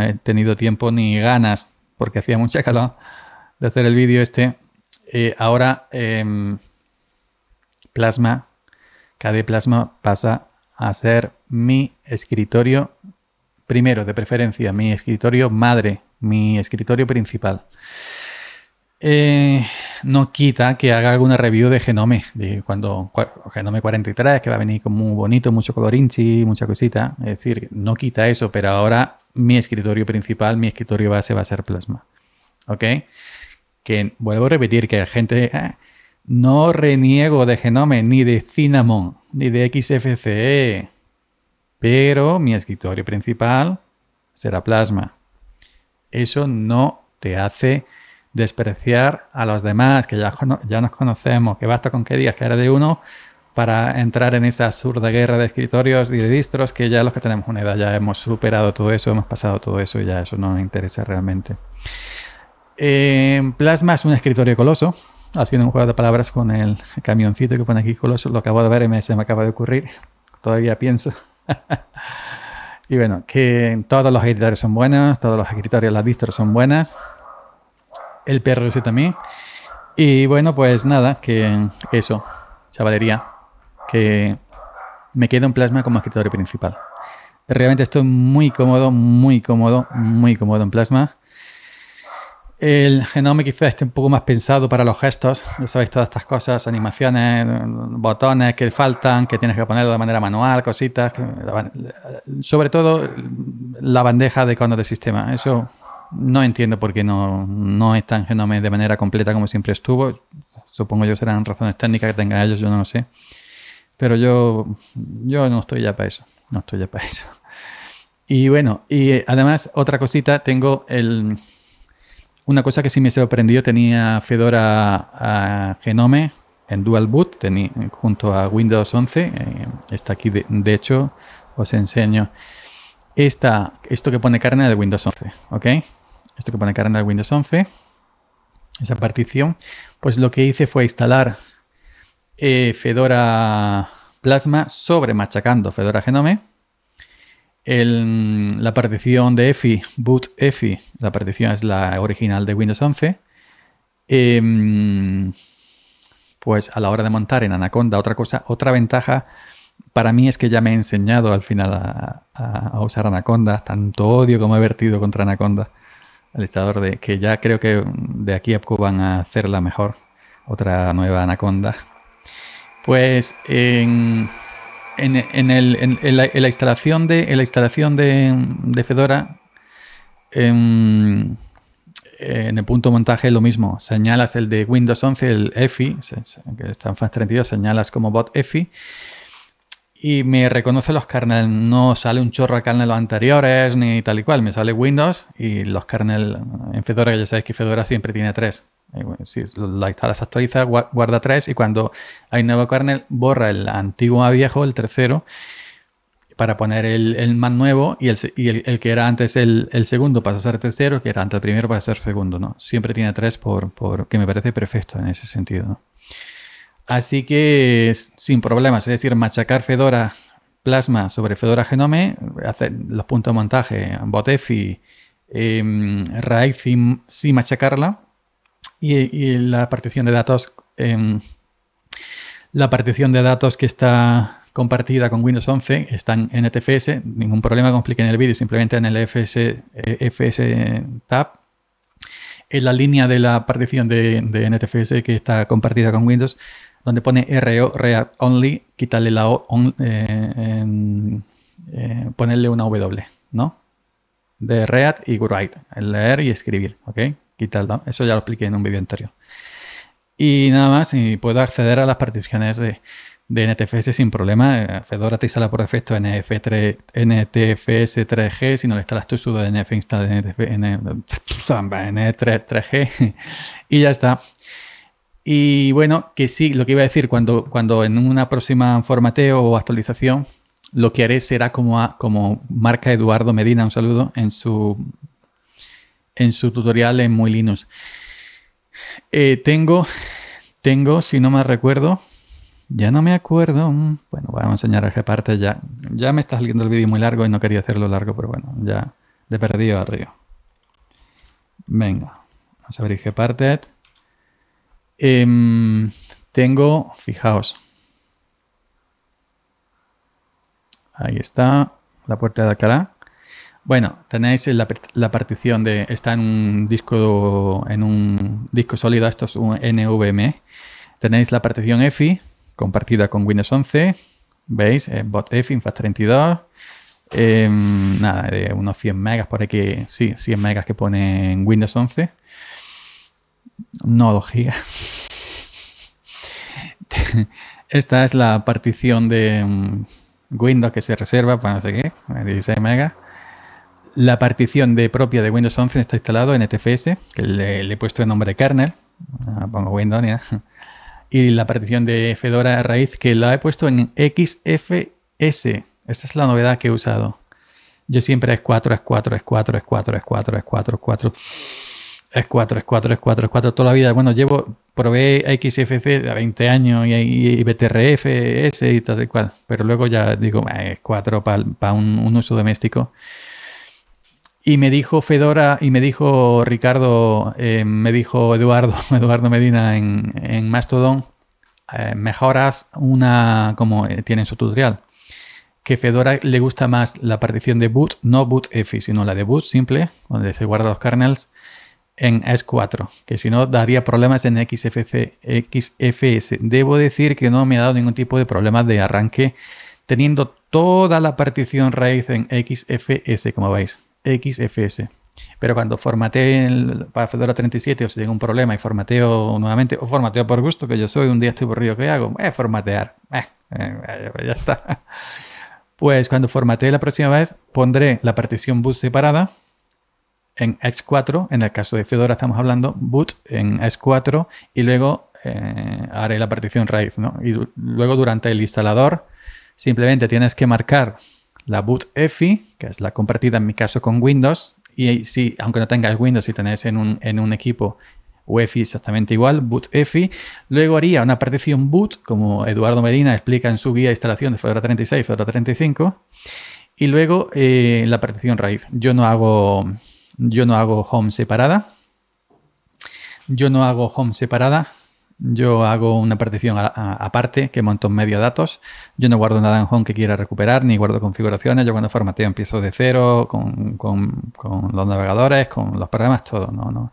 he tenido tiempo ni ganas, porque hacía mucha calor de hacer el vídeo este. Eh, ahora em, Plasma, KD Plasma pasa a ser mi escritorio primero, de preferencia, mi escritorio madre, mi escritorio principal. Eh, no quita que haga alguna review de Genome, de cuando Genome 43, que va a venir como muy bonito, mucho colorinchi, mucha cosita. Es decir, no quita eso, pero ahora mi escritorio principal, mi escritorio base va a ser Plasma. ¿Ok? Que vuelvo a repetir que la gente. Eh, no reniego de Genome, ni de Cinnamon, ni de XFCE, pero mi escritorio principal será Plasma. Eso no te hace despreciar a los demás, que ya, nos conocemos, que basta con que digas que eres de uno para entrar en esa absurda guerra de escritorios y de distros que ya los que tenemos una edad ya hemos superado todo eso, hemos pasado todo eso y ya eso no nos interesa realmente. Eh, plasma es un escritorio coloso, sido un juego de palabras con el camioncito que pone aquí coloso, lo acabo de ver y me, se me acaba de ocurrir, todavía pienso. y bueno, que todos los editores son buenos, todos los escritorios, las distros son buenas, el perro ese también. Y bueno, pues nada, que eso, chavalería, que me quedo en Plasma como escritorio principal. Realmente estoy muy cómodo, muy cómodo, muy cómodo en Plasma. El genoma quizá esté un poco más pensado para los gestos. Ya sabéis todas estas cosas, animaciones, botones que faltan, que tienes que ponerlo de manera manual, cositas. Sobre todo la bandeja de iconos de sistema. Eso no entiendo por qué no, no está en genome de manera completa como siempre estuvo. Supongo yo serán razones técnicas que tengan ellos, yo no lo sé. Pero yo, yo no estoy ya para eso. No estoy ya para eso. Y bueno, y además otra cosita, tengo el una cosa que sí me sorprendió, tenía Fedora Genome en Dual Boot junto a Windows 11. Eh, está aquí, de, hecho, os enseño. esto que pone carne de Windows 11, ¿ok? Esto que pone carne de Windows 11, esa partición. Pues lo que hice fue instalar eh, Fedora Plasma sobre machacando Fedora Genome Mm, la partición de EFI, boot EFI, la partición es la original de Windows 11, em, pues a la hora de montar en Anaconda, otra cosa, otra ventaja para mí es que ya me he enseñado al final a, usar Anaconda, tanto odio como he vertido contra Anaconda, el instalador de que ya creo que de aquí a poco van a hacerla mejor, otra nueva Anaconda. Pues en en, la, instalación de, Fedora, em, eh, en, el punto montaje es lo mismo. Señalas el de Windows 11, el EFI, que está en FAS32, señalas como bot EFI. Y me reconoce los kernels. No sale un chorro a kernel anteriores ni tal y cual. Me sale Windows y los kernels en Fedora, ya sabéis que Fedora siempre tiene tres. Eh, si la instalas actualiza, guarda 3 y cuando hay nuevo kernel, borra el antiguo más viejo, el tercero, para poner el, más nuevo y, el, que era antes el, segundo pasa a ser tercero, que era antes el primero pasa a ser segundo, ¿no? Siempre tiene tres por, que me parece perfecto en ese sentido, Así que sin problemas, es decir, machacar Fedora Plasma sobre Fedora Genome, hacer los puntos de montaje, Botefi, y em, Raíz sin, sin machacarla, y, la partición de datos. Em, la partición de datos que está compartida con Windows 11 está en NTFS, ningún problema, como en el vídeo, simplemente en el FS, eh, FS Tab. En la línea de la partición de, NTFS que está compartida con Windows, donde pone RO, React Only, quitarle la O, eh, em, eh, ponerle una W, ¿no? De React y Write, leer y escribir, ¿ok? Eso ya lo expliqué en un vídeo anterior. Y nada más, y puedo acceder a las particiones de, NTFS sin problema. Fedora te instala por defecto NF3, NTFS 3G. Si no le instalas tú, sudo NF instala NTFS 3 g y ya está. Y bueno, que sí, lo que iba a decir, cuando, cuando en una próxima formateo o actualización, lo que haré será como, como marca Eduardo Medina, un saludo, en su en su tutorial en Muy Linux. Eh, tengo, tengo, si no me recuerdo, ya no me acuerdo. Bueno, vamos a enseñar a parte ya. Ya me está saliendo el vídeo muy largo y no quería hacerlo largo, pero bueno, ya de perdido arriba. Venga, vamos a abrir Gparted. Em, tengo, fijaos. Ahí está, la puerta de cara. Bueno, tenéis la, partición de. Está en un disco. En un disco sólido. Esto es un NVMe. Tenéis la partición EFI compartida con Windows 11. ¿Veis? Eh, bot EFI, Infast32. Em, nada, de unos 100 megas por aquí. Sí, 100 megas que pone en Windows 11. No 2 gigas. Esta es la partición de mm, Windows que se reserva para pues, no sé qué, 16 megas. La partición de propia de Windows 11 está instalado en NTFS, que le, he puesto el nombre kernel, pongo Windows, y la partición de Fedora raíz que la he puesto en XFS. Esta es la novedad que he usado. Yo siempre es 4, es 4, es 4, es 4, es 4, es 4, es 4. Es 4, es 4, es 4, es 4 toda la vida. Bueno, llevo, probé XFC a 20 años y, y, y tal y cual. Pero luego ya digo, es 4 para un uso doméstico. Y me dijo Fedora, y me dijo Ricardo, eh, me dijo Eduardo, Eduardo Medina en, Mastodon, eh, mejoras una, como eh, tiene en su tutorial, que Fedora le gusta más la partición de boot, no boot F, sino la de boot simple, donde se guardan los kernels, en S4, que si no daría problemas en XFC, XFS. Debo decir que no me ha dado ningún tipo de problemas de arranque teniendo toda la partición raíz en XFS, como veis. XFS. Pero cuando formateé para Fedora 37 o si tengo un problema y formateo nuevamente, o formateo por gusto, que yo soy, un día estoy que ¿qué hago? Eh, formatear. Eh, eh, ya está. Pues cuando formatee la próxima vez, pondré la partición boot separada en X4. En el caso de Fedora estamos hablando boot en X4 y luego eh, haré la partición raíz. ¿no? Y luego durante el instalador simplemente tienes que marcar la boot EFI, que es la compartida en mi caso con Windows, y si, aunque no tengas Windows y en un, en un equipo UEFI exactamente igual, boot EFI. Luego haría una partición boot, como Eduardo Medina explica en su guía de instalación de Fedora 36 y Fedora 35. Y luego eh, la partición raíz. Yo no hago, yo no hago home separada. Yo no hago home separada. Yo hago una partición aparte que monto en medio datos. Yo no guardo nada en home que quiera recuperar, ni guardo configuraciones. Yo cuando formateo empiezo de cero, con, los navegadores, con los programas, todo.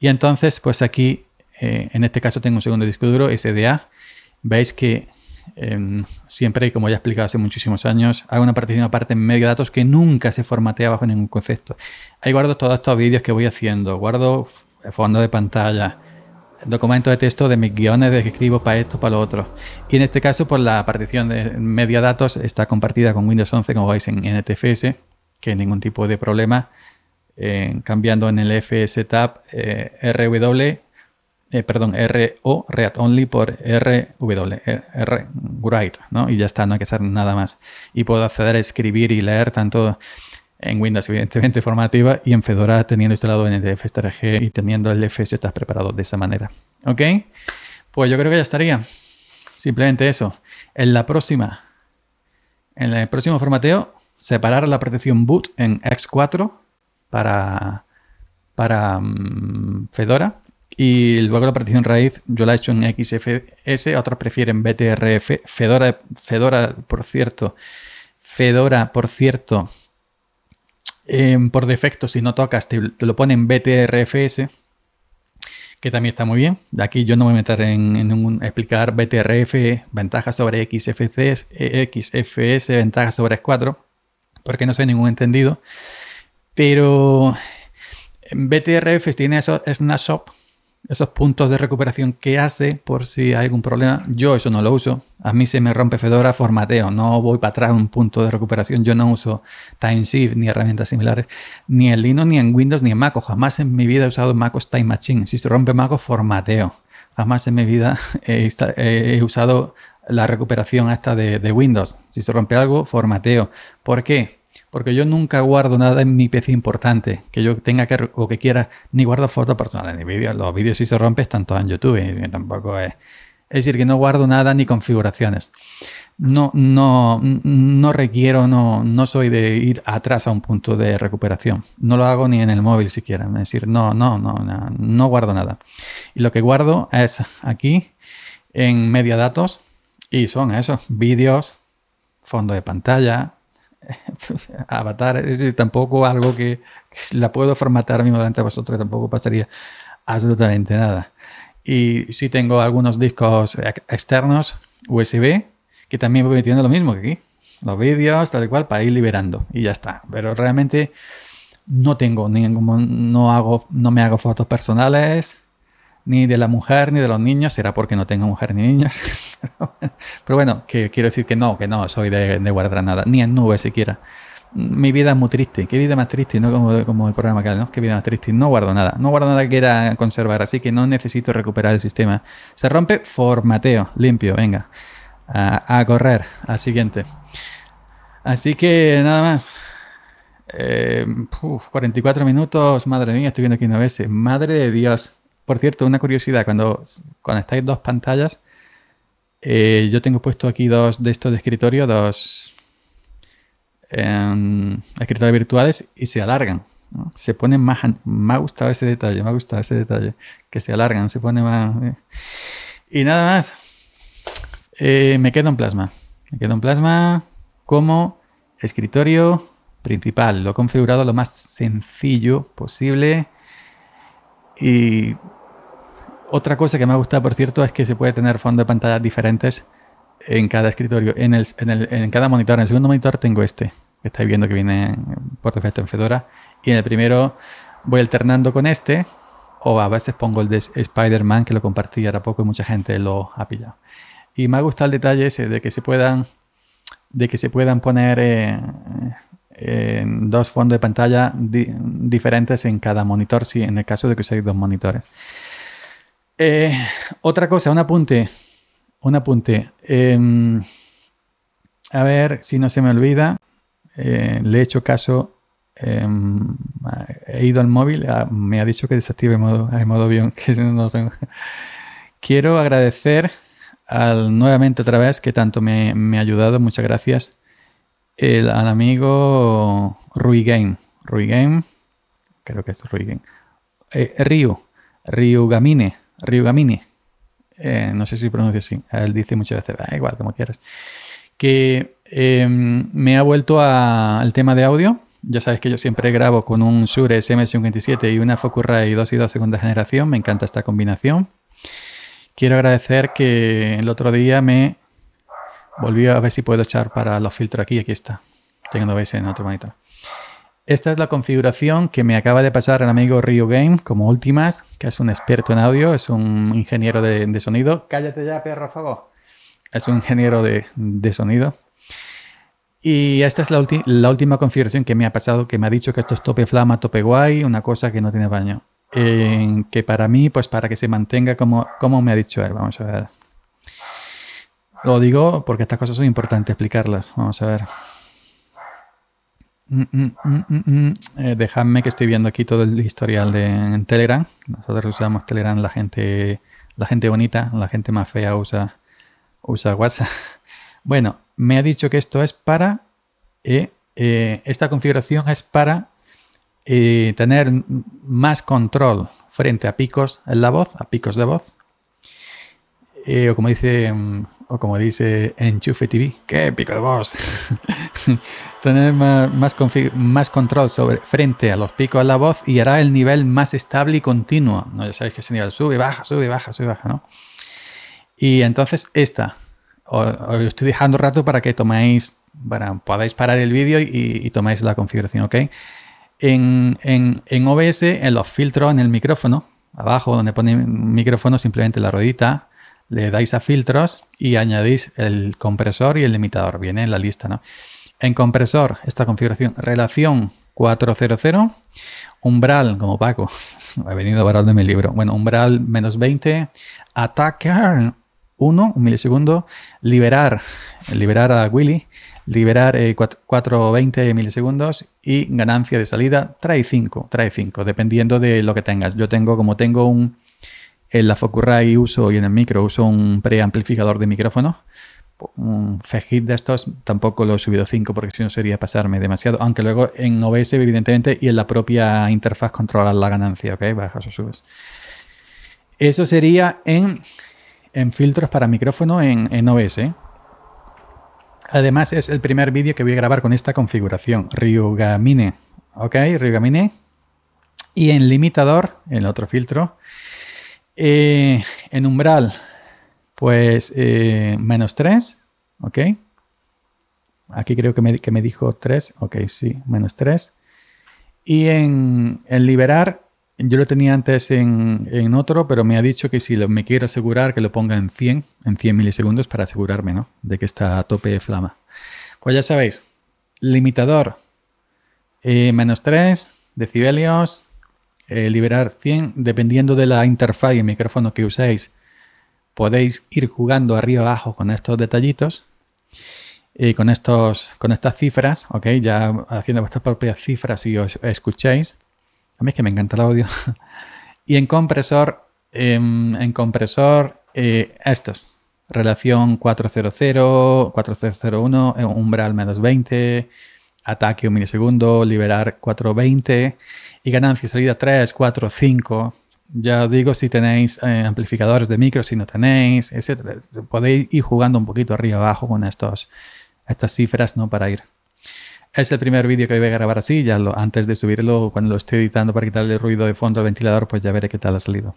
Y entonces, pues aquí, eh, en este caso tengo un segundo disco duro, SDA. Veis que em, siempre, como ya he explicado hace muchísimos años, hago una partición aparte en medio datos que nunca se formatea bajo ningún concepto. Ahí guardo todos estos vídeos que voy haciendo, guardo fondo de pantalla, documento de texto de mis guiones de escribo para esto, para lo otro. Y en este caso, por pues, la partición de media datos está compartida con Windows 11, como veis en NTFS, que ningún tipo de problema. cambiando en el FS Tab eh, RW, eh, perdón, RO, read Only, por RW, eh, R, Write, ¿no? Y ya está, no hay que hacer nada más. Y puedo acceder a escribir y leer tanto en Windows, evidentemente, formativa, y en Fedora teniendo instalado NDF g y teniendo el FS estás preparado de esa manera. ¿Ok? Pues yo creo que ya estaría. Simplemente eso. En la próxima, en el próximo formateo, separar la partición boot en X4 para, para mm, Fedora. Y luego la partición raíz, yo la he hecho en XFS, otros prefieren BTRF. Fedora, Fedora, por cierto, Fedora, por cierto, Em, por defecto, si no tocas, te, lo ponen en BTRFS, que también está muy bien. De aquí yo no voy a meter en, explicar BTRF, ventajas sobre XFC, XFS, ventajas sobre S4, porque no soy ningún entendido. Pero em, BTRF tiene eso, es nasop esos puntos de recuperación que hace por si hay algún problema. Yo eso no lo uso. A mí se me rompe Fedora, formateo. No voy para atrás un punto de recuperación. Yo no uso TimeShift ni herramientas similares. Ni en Linux, ni en Windows, ni en Mac. Jamás en mi vida he usado MacOS Time Machine. Si se rompe MacOS, formateo. Jamás en mi vida he, usado la recuperación hasta de, de Windows. Si se rompe algo, formateo. ¿Por qué? porque yo nunca guardo nada en mi PC importante que yo tenga que o que quiera, ni guardo fotos personales, ni vídeos. Los vídeos si se rompen están todos en YouTube y tampoco es... Es decir, que no guardo nada ni configuraciones. No, no, no requiero, no, no soy de ir atrás a un punto de recuperación. No lo hago ni en el móvil siquiera. Es decir, no, no, no, no, no guardo nada. Y lo que guardo es aquí en media datos y son esos vídeos, fondo de pantalla, Avatar es tampoco algo que, la puedo formatar mismo delante de vosotros, tampoco pasaría absolutamente nada. Y si tengo algunos discos externos USB que también voy metiendo lo mismo que aquí, los vídeos, tal cual, para ir liberando y ya está. Pero realmente no tengo ningún, no hago, no me hago fotos personales, ni de la mujer ni de los niños, será porque no tengo mujer ni niños. Pero bueno, que quiero decir que no, que no soy de, guardar nada. ni en nube siquiera. Mi vida es muy triste, qué vida más triste, no como, como el programa que ¿no? Qué vida más triste, no guardo nada, no guardo nada que quiera conservar, así que no necesito recuperar el sistema. Se rompe, formateo, limpio, venga, a, correr, al siguiente. Así que nada más. 44 eh, minutos, madre mía, estoy viendo aquí una vez. Madre de Dios. Por cierto, una curiosidad, cuando conectáis dos pantallas, eh, yo tengo puesto aquí dos de estos de escritorio, dos eh, em, escritorios virtuales y se alargan. Se ponen más... Me ha gustado ese detalle, me ha gustado ese detalle. Que se alargan, se pone más... Eh. Y nada más. Eh, me quedo en plasma. Me quedo en plasma como escritorio principal. Lo he configurado lo más sencillo posible. Y otra cosa que me ha gustado, por cierto, es que se puede tener fondo de pantalla diferentes en cada escritorio. En, el, en, el, en cada monitor, en el segundo monitor tengo este, que estáis viendo que viene por defecto en Fedora. Y en el primero voy alternando con este, o a veces pongo el de Spider-Man, que lo compartí ahora poco y mucha gente lo ha pillado. Y me ha gustado el detalle ese de que se puedan, de que se puedan poner eh, dos fondos de pantalla diferentes en cada monitor, si en el caso de que uséis dos monitores. Eh, otra cosa, un apunte. Un apunte. Em, a ver si no se me olvida. Eh, le he hecho caso. Em, he ido al móvil. me ha dicho que desactive el modo, avión. Quiero agradecer al, nuevamente otra vez que tanto me ha ayudado. Muchas gracias el, al amigo Rui Game. Rui Game, creo que es Rui Game. Eh, Ryu, Gamine, eh, no sé si pronuncio así. Él dice muchas veces, da ah, igual, como quieras. Que em, me ha vuelto al tema de audio. Ya sabes que yo siempre grabo con un Shure SM57 y una Focusrite 2 y 2 segunda generación. Me encanta esta combinación. Quiero agradecer que el otro día me Volví a ver si puedo echar para los filtros aquí. Aquí está. Tengo no veis en otro monitor. Esta es la configuración que me acaba de pasar el amigo Rio Game como últimas, que es un experto en audio, es un ingeniero de, de sonido. Cállate ya, perro, por favor. Es un ingeniero de, de sonido. Y esta es la, la, última configuración que me ha pasado, que me ha dicho que esto es tope flama, tope guay, una cosa que no tiene baño. que para mí, pues para que se mantenga como, como me ha dicho él, vamos a ver. Lo digo porque estas cosas son importantes explicarlas. Vamos a ver. Mm, mm, mm, eh, dejadme que estoy viendo aquí todo el historial de, en Telegram. Nosotros usamos Telegram, la gente, la gente bonita, la gente más fea usa, usa WhatsApp. Bueno, me ha dicho que esto es para... Eh, eh, esta configuración es para tener más control frente a picos en la voz, a picos de voz. o como dice o como dice Enchufe TV, ¡qué pico de voz! Tener más, más, control sobre frente a los picos de la voz y hará el nivel más estable y continuo. ¿no? Ya sabéis que ese nivel sube, baja, sube, baja, sube, baja, Y entonces esta, os, estoy dejando un rato para que toméis, para, podáis parar el vídeo y, y, tomáis la configuración, ¿ok? En, en OBS, en los filtros, en el micrófono, abajo donde pone micrófono, simplemente la ruedita, le dais a filtros y añadís el compresor y el limitador. Viene en la lista, ¿no? En compresor, esta configuración, relación 400, umbral, como Paco, ha venido umbral de mi libro. Bueno, umbral menos 20, atacar 1, un milisegundo, liberar, liberar a Willy, liberar 420 eh, milisegundos y ganancia de salida trae 5, trae 5, dependiendo de lo que tengas. Yo tengo, como tengo un en la Focusrite uso y en el micro uso un preamplificador de micrófono Un fejit de estos tampoco lo he subido 5 porque si no sería pasarme demasiado. Aunque luego en OBS, evidentemente, y en la propia interfaz controlas la ganancia, ¿ok? Bajas o subes. Eso sería en, filtros para micrófono en, en OBS. Además, es el primer vídeo que voy a grabar con esta configuración, Ryugamine. ¿Ok? Ryugamine. Y en limitador, en otro filtro, eh, en umbral, pues eh, menos 3, ¿ok? Aquí creo que me, dijo 3, ok, sí, menos 3. Y en, liberar, yo lo tenía antes en, otro, pero me ha dicho que si me quiero asegurar que lo ponga en 100, en 100 milisegundos para asegurarme, ¿no? De que está a tope de flama. Pues ya sabéis, limitador, eh, menos 3, decibelios, eh, liberar 100, dependiendo de la interfaz y el micrófono que uséis, podéis ir jugando arriba abajo con estos detallitos y con, estos, con estas cifras, ¿ok? Ya haciendo vuestras propias cifras y os escuchéis A mí es que me encanta el audio. y en compresor, em, en compresor, eh, estos. Relación 400, 401, eh, umbral menos 20, ataque un milisegundo, liberar 4.20 y ganancia salida 3, 4, 5. Ya os digo si tenéis eh, amplificadores de micro, si no tenéis, etc. Podéis ir jugando un poquito arriba abajo con estos, estas cifras ¿no? para ir. Es el primer vídeo que voy a grabar así, ya antes de subirlo, cuando lo esté editando para quitarle el ruido de fondo al ventilador, pues ya veré qué tal ha salido.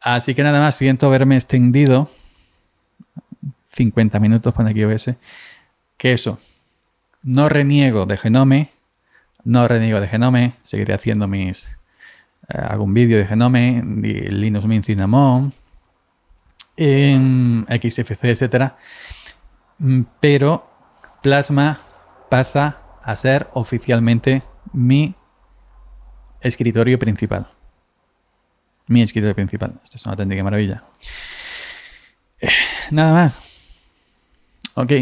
Así que nada más, siento haberme extendido 50 minutos, pone aquí OBS, que eso, no reniego de Genome, no reniego de Genome, seguiré haciendo mis... Eh, algún vídeo de Genome, de Linux Mint Cinnamon, en XFC, etcétera. Mm, pero Plasma pasa a ser oficialmente mi escritorio principal. Mi escritorio principal. Esto es una técnica maravilla. Eh, nada más. Ok.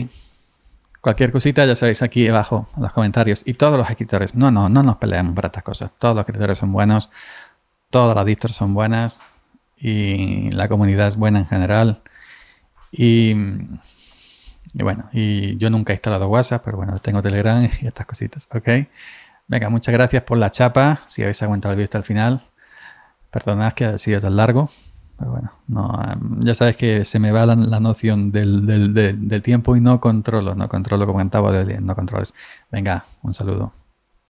Cualquier cosita ya sabéis aquí abajo en los comentarios. Y todos los escritores, no, no, no nos peleemos por estas cosas. Todos los escritores son buenos, todas las distros son buenas y la comunidad es buena en general. Y, bueno, y yo nunca he instalado WhatsApp, pero bueno, tengo Telegram y estas cositas, ¿ok? Venga, muchas gracias por la chapa, si habéis aguantado el vídeo hasta el final. Perdonad que ha sido tan largo, pero pues bueno, no, em, ya sabes que se me va la, noción del, tiempo y no controlo, no controlo como cantaba, no controles. Venga, un saludo.